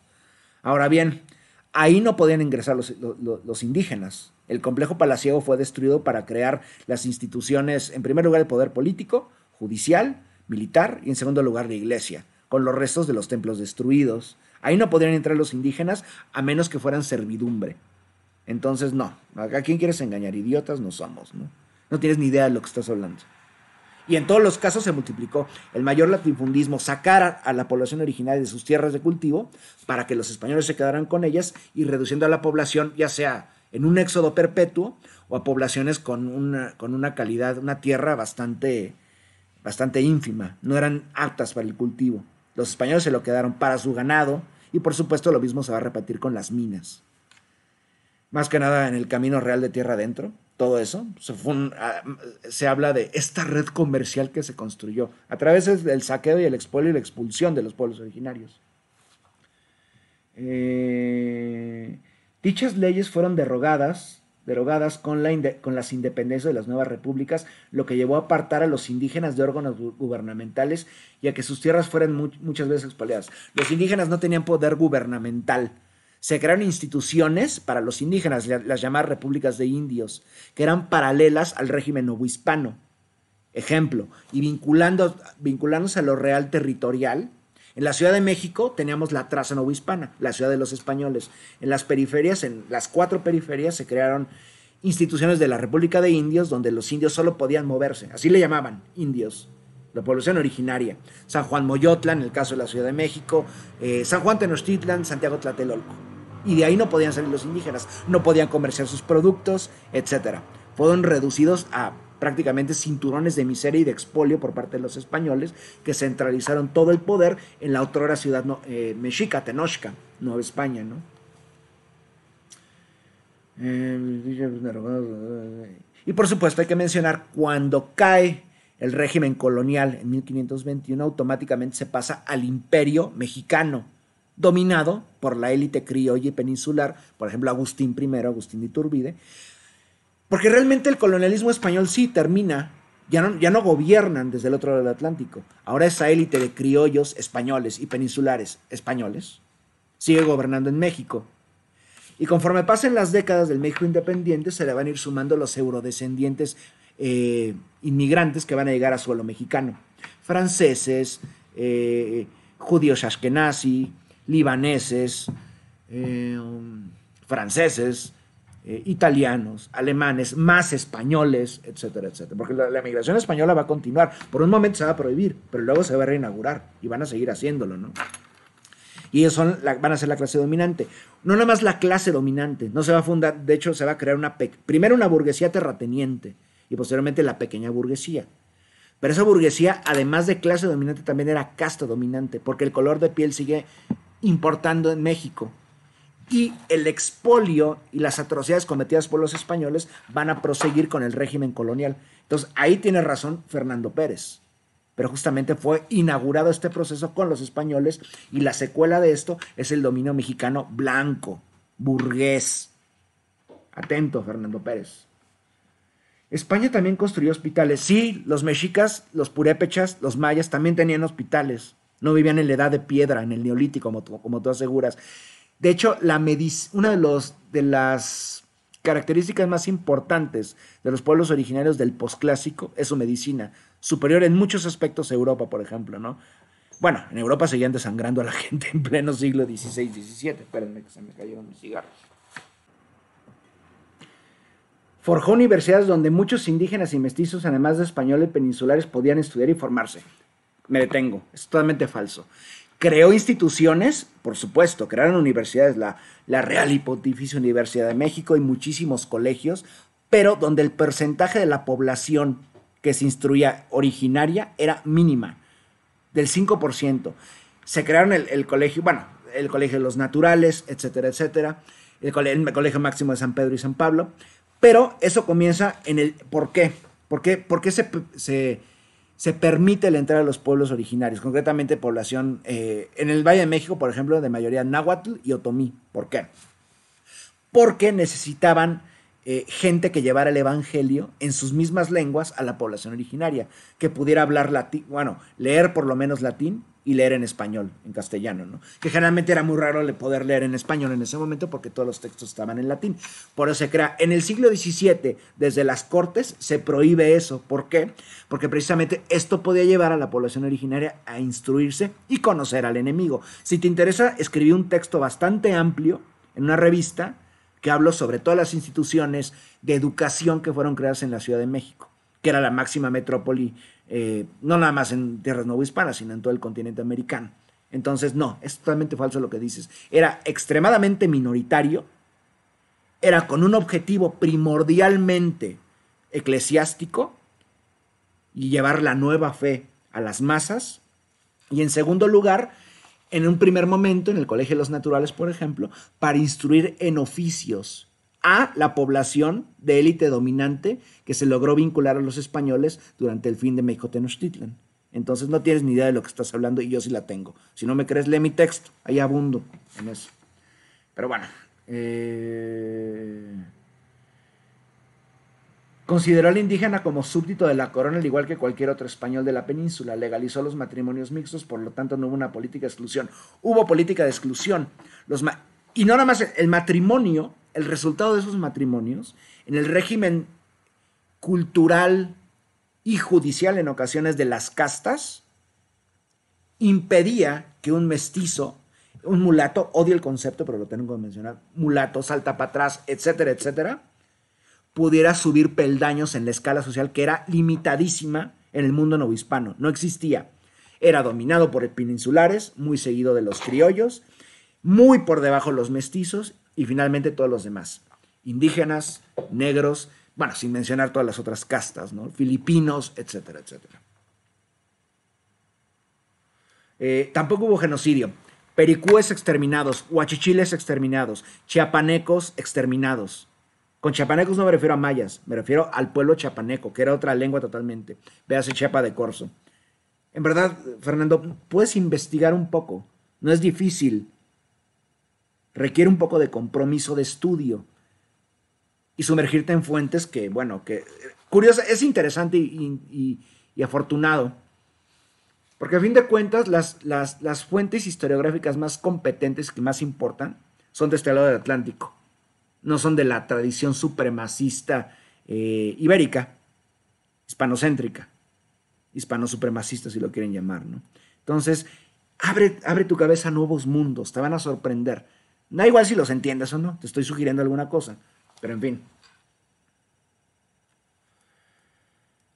Ahora bien, ahí no podían ingresar los, los indígenas. El complejo palaciego fue destruido para crear las instituciones, en primer lugar, el poder político, judicial, militar y en segundo lugar, la iglesia, con los restos de los templos destruidos Ahí no podrían entrar los indígenas a menos que fueran servidumbre. Entonces, no, ¿a quién quieres engañar? Idiotas no somos, ¿no? No tienes ni idea de lo que estás hablando. Y en todos los casos se multiplicó el mayor latifundismo, sacar a la población original de sus tierras de cultivo para que los españoles se quedaran con ellas y reduciendo a la población, ya sea en un éxodo perpetuo o a poblaciones con una, con una calidad, una tierra bastante, bastante ínfima, no eran aptas para el cultivo. Los españoles se lo quedaron para su ganado y por supuesto lo mismo se va a repetir con las minas. Más que nada en el Camino Real de Tierra Adentro, todo eso. Se, ah, habla de esta red comercial que se construyó a través del saqueo y el expolio y la expulsión de los pueblos originarios. Eh, dichas leyes fueron derogadas derogadas con, la con, las independencias de las nuevas repúblicas, lo que llevó a apartar a los indígenas de órganos gubernamentales y a que sus tierras fueran muchas veces expoliadas. Los indígenas no tenían poder gubernamental. Se crearon instituciones para los indígenas, las llamadas repúblicas de indios, que eran paralelas al régimen novohispano. Ejemplo, y vinculando, vinculándose a lo real territorial, en la Ciudad de México teníamos la traza novohispana, la ciudad de los españoles. En las periferias, en las cuatro periferias, se crearon instituciones de la República de Indios donde los indios solo podían moverse. Así le llamaban, indios, la población originaria. San Juan Moyotla, en el caso de la Ciudad de México, eh, San Juan Tenochtitlan, Santiago Tlatelolco. Y de ahí no podían salir los indígenas, no podían comerciar sus productos, etc. Fueron reducidos a prácticamente cinturones de miseria y de expolio por parte de los españoles, que centralizaron todo el poder en la otrora ciudad eh, mexica, Tenochca, Nueva España, ¿no? Eh, y por supuesto hay que mencionar cuando cae el régimen colonial en 1521, automáticamente se pasa al imperio mexicano, dominado por la élite criolla y peninsular, por ejemplo Agustín I, Agustín de Iturbide, porque realmente el colonialismo español sí termina, ya no, ya no gobiernan desde el otro lado del Atlántico. Ahora esa élite de criollos españoles y peninsulares españoles sigue gobernando en México. Y conforme pasen las décadas del México independiente, se le van a ir sumando los eurodescendientes eh, inmigrantes que van a llegar a suelo mexicano. Franceses, eh, judíos ashkenazi, libaneses, eh, um, franceses, eh, italianos, alemanes, más españoles, etcétera, etcétera. Porque la, migración española va a continuar. Por un momento se va a prohibir, pero luego se va a reinaugurar y van a seguir haciéndolo, ¿no? Y ellos van a ser la clase dominante. No nada más la clase dominante, no se va a fundar, de hecho se va a crear una, primero una burguesía terrateniente y posteriormente la pequeña burguesía. Pero esa burguesía, además de clase dominante, también era casta dominante, porque el color de piel sigue importando en México y el expolio y las atrocidades cometidas por los españoles van a proseguir con el régimen colonial. Entonces, ahí tiene razón Fernando Pérez. Pero justamente fue inaugurado este proceso con los españoles y la secuela de esto es el dominio mexicano blanco, burgués. Atento, Fernando Pérez. España también construyó hospitales. Sí, los mexicas, los purépechas, los mayas también tenían hospitales. No vivían en la edad de piedra, en el neolítico, como, como tú aseguras. De hecho, una de, las características más importantes de los pueblos originarios del posclásico es su medicina, superior en muchos aspectos a Europa, por ejemplo, ¿no? Bueno, en Europa seguían desangrando a la [LAUGHS] gente en pleno siglo XVI, XVII. Espérenme que se me cayeron mis cigarros. Forjó universidades donde muchos indígenas y mestizos, además de españoles peninsulares, podían estudiar y formarse. Me detengo, es totalmente falso. Creó instituciones, por supuesto, crearon universidades, la, Real y Pontificia Universidad de México y muchísimos colegios, pero donde el porcentaje de la población que se instruía originaria era mínima, del 5%. Se crearon el, colegio, bueno, el colegio de los naturales, etcétera, etcétera, el, colegio máximo de San Pedro y San Pablo, pero eso comienza en el por qué, por qué, se se permite la entrada a los pueblos originarios, concretamente población eh, en el Valle de México, por ejemplo, de mayoría náhuatl y otomí. ¿Por qué? Porque necesitaban eh, gente que llevara el Evangelio en sus mismas lenguas a la población originaria, que pudiera hablar latín, bueno, leer por lo menos latín y leer en español, en castellano, ¿no? Que generalmente era muy raro poder leer en español en ese momento porque todos los textos estaban en latín. Por eso se crea. En el siglo XVII, desde las cortes, se prohíbe eso. ¿Por qué? Porque precisamente esto podía llevar a la población originaria a instruirse y conocer al enemigo. Si te interesa, escribí un texto bastante amplio en una revista que habló sobre todas las instituciones de educación que fueron creadas en la Ciudad de México, que era la máxima metrópoli eh, no nada más en tierras hispanas, sino en todo el continente americano. Entonces, no, es totalmente falso lo que dices. Era extremadamente minoritario, era con un objetivo primordialmente eclesiástico y llevar la nueva fe a las masas. Y en segundo lugar, en un primer momento, en el Colegio de los Naturales, por ejemplo, para instruir en oficios a la población de élite dominante que se logró vincular a los españoles durante el fin de México Tenochtitlan. Entonces no tienes ni idea de lo que estás hablando y yo sí la tengo. Si no me crees, lee mi texto. Ahí abundo en eso. Pero bueno. Eh, consideró al indígena como súbdito de la corona, al igual que cualquier otro español de la península. Legalizó los matrimonios mixtos, por lo tanto no hubo una política de exclusión. Hubo política de exclusión. Los y no nada más el matrimonio el resultado de esos matrimonios en el régimen cultural y judicial en ocasiones de las castas impedía que un mestizo, un mulato, odio el concepto, pero lo tengo que mencionar, mulato, salta para atrás, etcétera, etcétera, pudiera subir peldaños en la escala social que era limitadísima en el mundo novohispano, no existía. Era dominado por peninsulares, muy seguido de los criollos, muy por debajo los mestizos y finalmente todos los demás, indígenas, negros, bueno, sin mencionar todas las otras castas, ¿no? filipinos, etcétera, etcétera. Eh, tampoco hubo genocidio. Pericúes exterminados, huachichiles exterminados, chiapanecos exterminados. Con chiapanecos no me refiero a mayas, me refiero al pueblo chiapaneco, que era otra lengua totalmente. el Chiapa de corso En verdad, Fernando, puedes investigar un poco. No es difícil requiere un poco de compromiso de estudio y sumergirte en fuentes que, bueno, que curiosa, es interesante y, afortunado. Porque a fin de cuentas, las, fuentes historiográficas más competentes que más importan son de este lado del Atlántico, no son de la tradición supremacista eh, ibérica, hispanocéntrica, hispano-supremacista, si lo quieren llamar, ¿no? Entonces, abre, abre tu cabeza a nuevos mundos, te van a sorprender. Da igual si los entiendes o no, te estoy sugiriendo alguna cosa, pero en fin.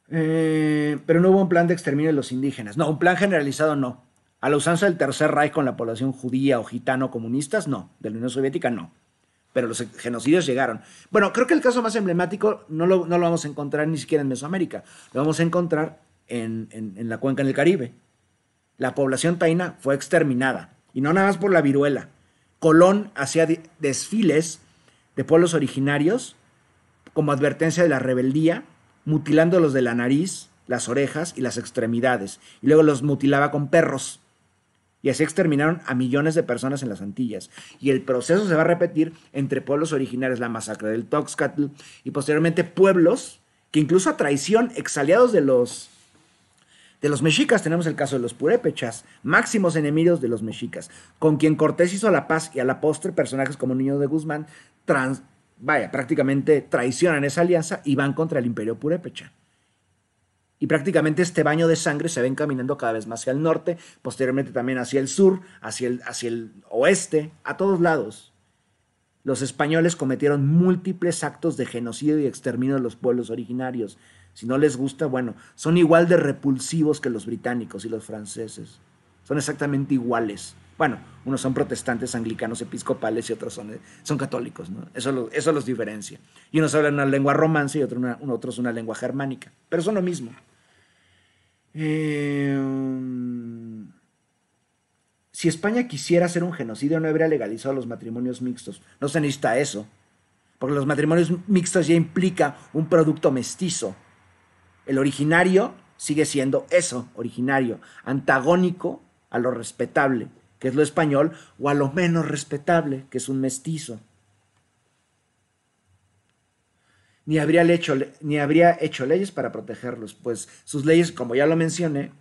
Eh, pero no hubo un plan de exterminio de los indígenas. No, un plan generalizado no. A la usanza del Tercer Reich con la población judía o gitano comunistas, no. De la Unión Soviética, no. Pero los genocidios llegaron. Bueno, creo que el caso más emblemático no lo, vamos a encontrar ni siquiera en Mesoamérica. Lo vamos a encontrar en, en la cuenca en el Caribe. La población taína fue exterminada. Y no nada más por la viruela Colón hacía desfiles de pueblos originarios como advertencia de la rebeldía, mutilándolos de la nariz, las orejas y las extremidades, y luego los mutilaba con perros. Y así exterminaron a millones de personas en las Antillas. Y el proceso se va a repetir entre pueblos originarios, la masacre del Toxcatl, y posteriormente pueblos que incluso a traición, exaliados de los de los mexicas tenemos el caso de los purépechas, máximos enemigos de los mexicas, con quien Cortés hizo la paz y a la postre personajes como Niño de Guzmán trans, vaya, prácticamente traicionan esa alianza y van contra el imperio purépecha. Y prácticamente este baño de sangre se ven caminando cada vez más hacia el norte, posteriormente también hacia el sur, hacia el, hacia el oeste, a todos lados. Los españoles cometieron múltiples actos de genocidio y exterminio de los pueblos originarios, si no les gusta, bueno, son igual de repulsivos que los británicos y los franceses. Son exactamente iguales. Bueno, unos son protestantes, anglicanos, episcopales y otros son, eh, son católicos. Eso, eso los diferencia. Y unos hablan una lengua romance y otros una lengua germánica. Pero son lo mismo. Eh, si España quisiera hacer un genocidio, no habría legalizado los matrimonios mixtos. No se necesita eso. Porque los matrimonios mixtos ya implica un producto mestizo el originario sigue siendo eso, originario, antagónico a lo respetable, que es lo español, o a lo menos respetable, que es un mestizo. Ni habría, hecho, ni habría hecho leyes para protegerlos, pues sus leyes, como ya lo mencioné,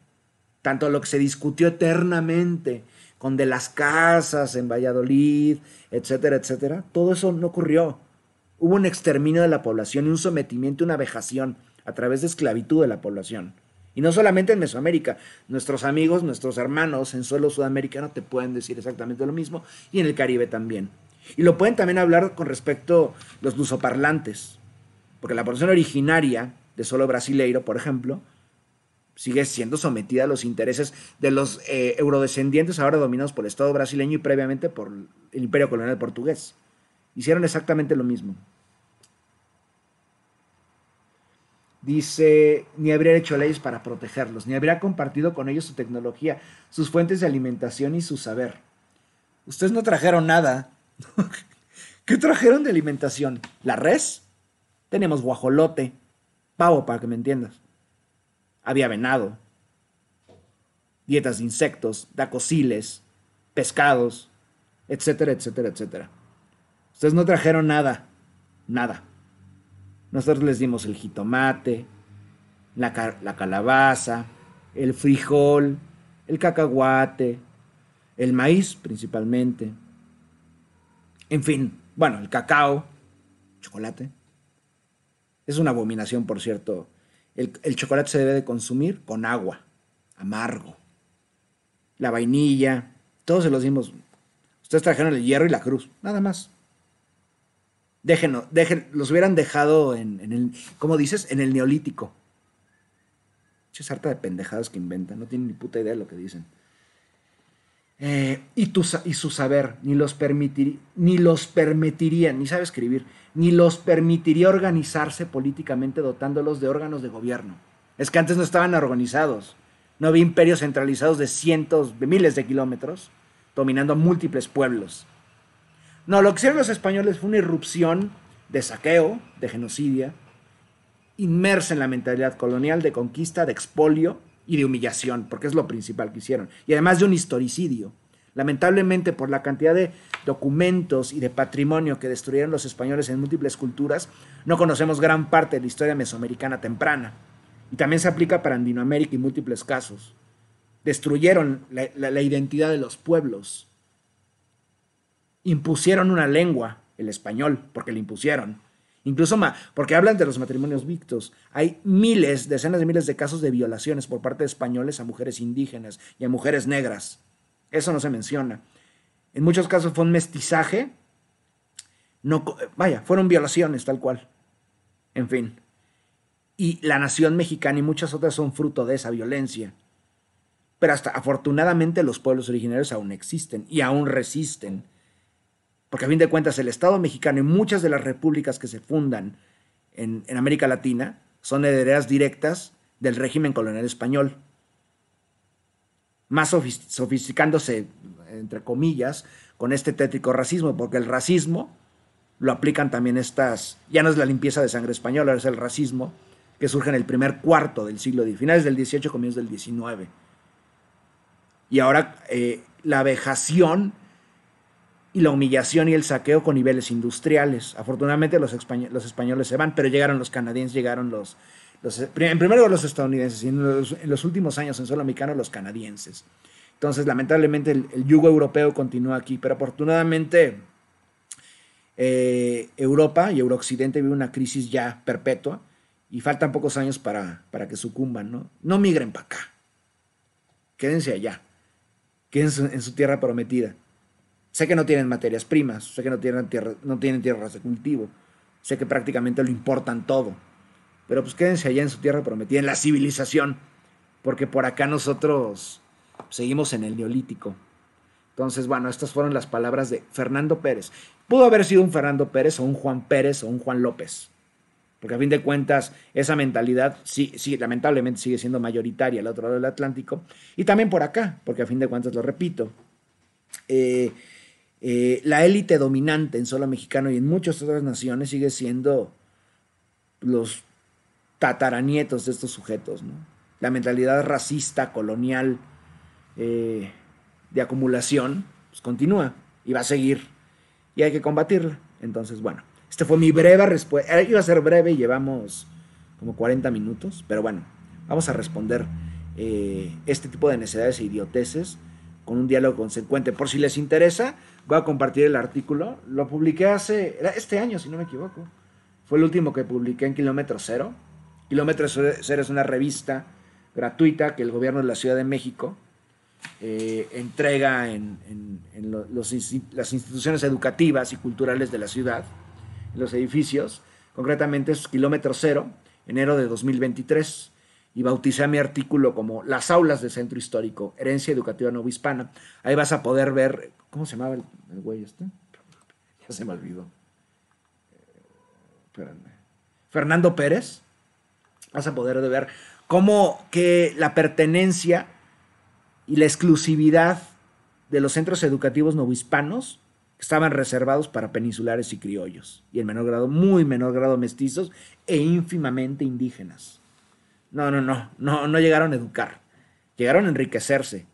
tanto lo que se discutió eternamente con de las casas en Valladolid, etcétera, etcétera, todo eso no ocurrió. Hubo un exterminio de la población y un sometimiento, una vejación a través de esclavitud de la población. Y no solamente en Mesoamérica, nuestros amigos, nuestros hermanos en suelo sudamericano te pueden decir exactamente lo mismo y en el Caribe también. Y lo pueden también hablar con respecto los lusoparlantes, porque la población originaria de suelo brasileiro, por ejemplo, sigue siendo sometida a los intereses de los eh, eurodescendientes ahora dominados por el Estado brasileño y previamente por el Imperio Colonial Portugués. Hicieron exactamente lo mismo. Dice, ni habría hecho leyes para protegerlos, ni habría compartido con ellos su tecnología, sus fuentes de alimentación y su saber. Ustedes no trajeron nada. [LAUGHS] ¿Qué trajeron de alimentación? ¿La res? Tenemos guajolote, pavo, para que me entiendas. Había venado, dietas de insectos, dacosiles, pescados, etcétera, etcétera, etcétera. Ustedes no trajeron nada, nada. Nosotros les dimos el jitomate, la, calabaza, el frijol, el cacahuate, el maíz principalmente. En fin, bueno, el cacao, chocolate. Es una abominación, por cierto. El, el, chocolate se debe de consumir con agua, amargo. La vainilla, todos se los dimos. Ustedes trajeron el hierro y la cruz, nada más. Déjenlo, los hubieran dejado en, el, ¿cómo dices? En el neolítico. es harta de pendejadas que inventan, no tienen ni puta idea de lo que dicen. Eh, y, y su saber, ni los, permitiría, ni los permitiría, ni sabe escribir, ni los permitiría organizarse políticamente dotándolos de órganos de gobierno. Es que antes no estaban organizados, no había imperios centralizados de cientos, de miles de kilómetros, dominando múltiples pueblos. No, lo que hicieron los españoles fue una irrupción de saqueo, de genocidia, inmersa en la mentalidad colonial de conquista, de expolio y de humillación, porque es lo principal que hicieron. Y además de un historicidio. Lamentablemente, por la cantidad de documentos y de patrimonio que destruyeron los españoles en múltiples culturas, no conocemos gran parte de la historia mesoamericana temprana. Y también se aplica para Andinoamérica y múltiples casos. Destruyeron la identidad de los pueblos, impusieron una lengua, el español, porque le impusieron. Incluso más, porque hablan de los matrimonios victos. Hay miles, decenas de miles de casos de violaciones por parte de españoles a mujeres indígenas y a mujeres negras. Eso no se menciona. En muchos casos fue un mestizaje. No, vaya, fueron violaciones tal cual. En fin. Y la nación mexicana y muchas otras son fruto de esa violencia. Pero hasta afortunadamente los pueblos originarios aún existen y aún resisten porque a fin de cuentas el Estado mexicano y muchas de las repúblicas que se fundan en, América Latina son herederas directas del régimen colonial español. Más sofisticándose, entre comillas, con este tétrico racismo, porque el racismo lo aplican también estas, ya no es la limpieza de sangre española, es el racismo que surge en el primer cuarto del siglo XIX, finales del XVIII, comienzos del XIX. Y ahora eh, la vejación y la humillación y el saqueo con niveles industriales. Afortunadamente los, los españoles se van, pero llegaron los canadienses, llegaron los, los en lugar los estadounidenses y en los, últimos años en solo americano los canadienses. Entonces, lamentablemente, el, yugo europeo continúa aquí, pero afortunadamente eh, Europa y Eurooccidente vive una crisis ya perpetua y faltan pocos años para, para que sucumban, ¿no? No migren para acá, quédense allá, quédense en su tierra prometida. Sé que no tienen materias primas, sé que no tienen, tierra, no tienen tierras de cultivo, sé que prácticamente lo importan todo. Pero pues quédense allá en su tierra prometida, en la civilización, porque por acá nosotros seguimos en el neolítico. Entonces, bueno, estas fueron las palabras de Fernando Pérez. Pudo haber sido un Fernando Pérez o un Juan Pérez o un Juan López. Porque a fin de cuentas, esa mentalidad sí, sí, lamentablemente sigue siendo mayoritaria al otro lado del Atlántico. Y también por acá, porque a fin de cuentas, lo repito, eh, eh, la élite dominante en solo mexicano y en muchas otras naciones sigue siendo los tataranietos de estos sujetos, La mentalidad racista, colonial, eh, de acumulación, pues continúa y va a seguir y hay que combatirla. Entonces, bueno, esta fue mi breve respuesta. Eh, iba a ser breve, llevamos como 40 minutos, pero bueno, vamos a responder este tipo de necesidades e idioteces con un diálogo consecuente. Por si les interesa, voy a compartir el artículo. Lo publiqué hace, este año, si no me equivoco. Fue el último que publiqué en Kilómetro Cero. Kilómetro Cero es una revista gratuita que el gobierno de la Ciudad de México eh, entrega en, las instituciones educativas y culturales de la ciudad, en los edificios. Concretamente es Kilómetro Cero, enero de 2023 y bauticé a mi artículo como Las aulas del Centro Histórico, Herencia Educativa Novohispana. Ahí vas a poder ver, ¿cómo se llamaba el, güey este? Ya se me olvidó. Eh, Fernando Pérez. Vas a poder ver cómo que la pertenencia y la exclusividad de los centros educativos novohispanos estaban reservados para peninsulares y criollos, y en menor grado, muy menor grado mestizos e ínfimamente indígenas. No, no, no, no, no llegaron a educar, llegaron a enriquecerse.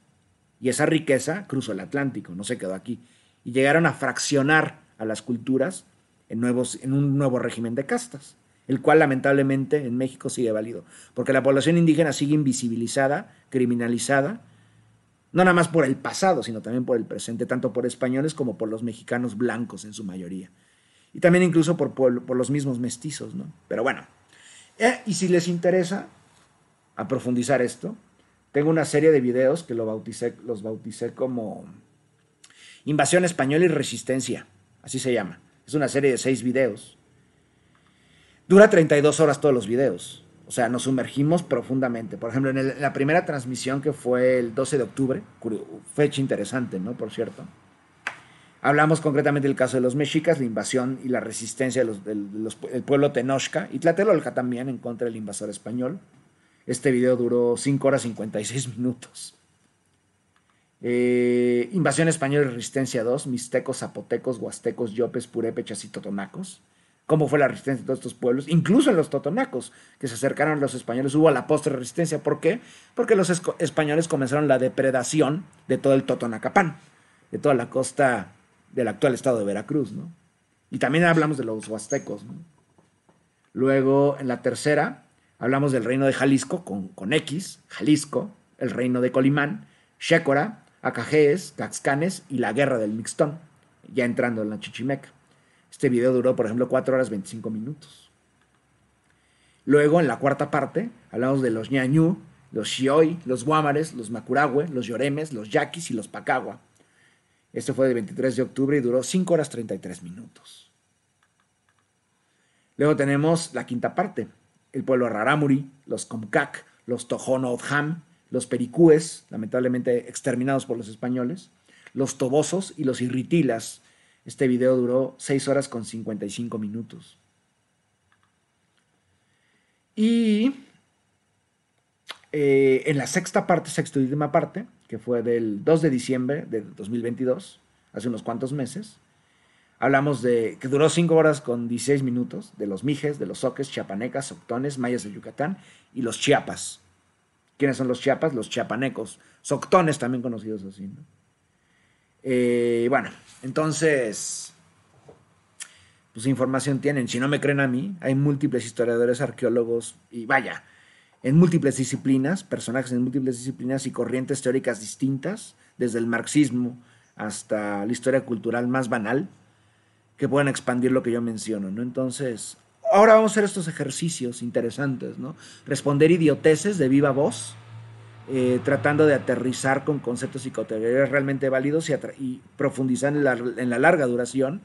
Y esa riqueza cruzó el Atlántico, no se quedó aquí. Y llegaron a fraccionar a las culturas en, nuevos, en un nuevo régimen de castas, el cual lamentablemente en México sigue válido, porque la población indígena sigue invisibilizada, criminalizada, no nada más por el pasado, sino también por el presente, tanto por españoles como por los mexicanos blancos en su mayoría. Y también incluso por, por, los mismos mestizos, ¿no? Pero bueno, eh, y si les interesa, a profundizar esto. Tengo una serie de videos que lo los bauticé como Invasión Española y Resistencia, así se llama. Es una serie de seis videos. Dura 32 horas todos los videos. O sea, nos sumergimos profundamente. Por ejemplo, en, la primera transmisión que fue el 12 de octubre, fecha interesante, ¿no? Por cierto. Hablamos concretamente del caso de los mexicas, la invasión y la resistencia del pueblo Tenochca y Tlatelolca también en contra del invasor español. Este video duró 5 horas 56 minutos. Eh, Invasión Española y Resistencia 2, mixtecos, zapotecos, huastecos, yopes, purépechas y totonacos. ¿Cómo fue la resistencia de todos estos pueblos? Incluso en los totonacos, que se acercaron a los españoles, hubo la postre resistencia. ¿Por qué? Porque los españoles comenzaron la depredación de todo el Totonacapán, de toda la costa del actual estado de Veracruz, ¿no? Y también hablamos de los huastecos, Luego, en la tercera, Hablamos del reino de Jalisco con, con X, Jalisco, el reino de Colimán, Xécora, Acajees, Caxcanes y la guerra del Mixtón, ya entrando en la Chichimeca. Este video duró, por ejemplo, 4 horas 25 minutos. Luego, en la cuarta parte, hablamos de los ñañú, los xioi, los guámares, los macurahue, los lloremes, los yaquis y los pacagua. Este fue el 23 de octubre y duró 5 horas 33 minutos. Luego tenemos la quinta parte, el pueblo Rarámuri, los Comcac, los Tohono los Pericúes, lamentablemente exterminados por los españoles, los Tobosos y los Irritilas. Este video duró 6 horas con 55 minutos. Y eh, en la sexta parte, sexta y última parte, que fue del 2 de diciembre de 2022, hace unos cuantos meses, Hablamos de que duró 5 horas con 16 minutos, de los Mijes, de los Soques, Chiapanecas, Soctones, Mayas de Yucatán y los Chiapas. ¿Quiénes son los Chiapas? Los Chiapanecos, Soctones también conocidos así. ¿no? Eh, bueno, entonces, pues información tienen. Si no me creen a mí, hay múltiples historiadores, arqueólogos y vaya, en múltiples disciplinas, personajes en múltiples disciplinas y corrientes teóricas distintas, desde el marxismo hasta la historia cultural más banal que puedan expandir lo que yo menciono, ¿no? Entonces, ahora vamos a hacer estos ejercicios interesantes, ¿no? Responder idioteces de viva voz, eh, tratando de aterrizar con conceptos psicoterapéuticos realmente válidos y, y profundizar en la, larga duración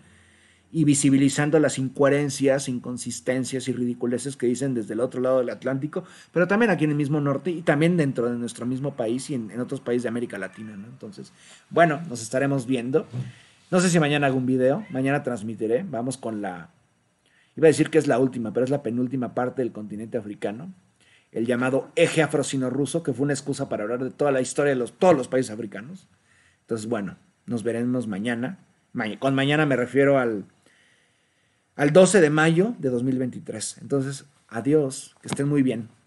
y visibilizando las incoherencias, inconsistencias y ridiculeces que dicen desde el otro lado del Atlántico, pero también aquí en el mismo norte y también dentro de nuestro mismo país y en, en otros países de América Latina, ¿no? Entonces, bueno, nos estaremos viendo. No sé si mañana hago un video, mañana transmitiré, vamos con la, iba a decir que es la última, pero es la penúltima parte del continente africano, el llamado eje sino ruso que fue una excusa para hablar de toda la historia de los, todos los países africanos. Entonces, bueno, nos veremos mañana. con mañana me refiero al, al 12 de mayo de 2023. Entonces, adiós, que estén muy bien.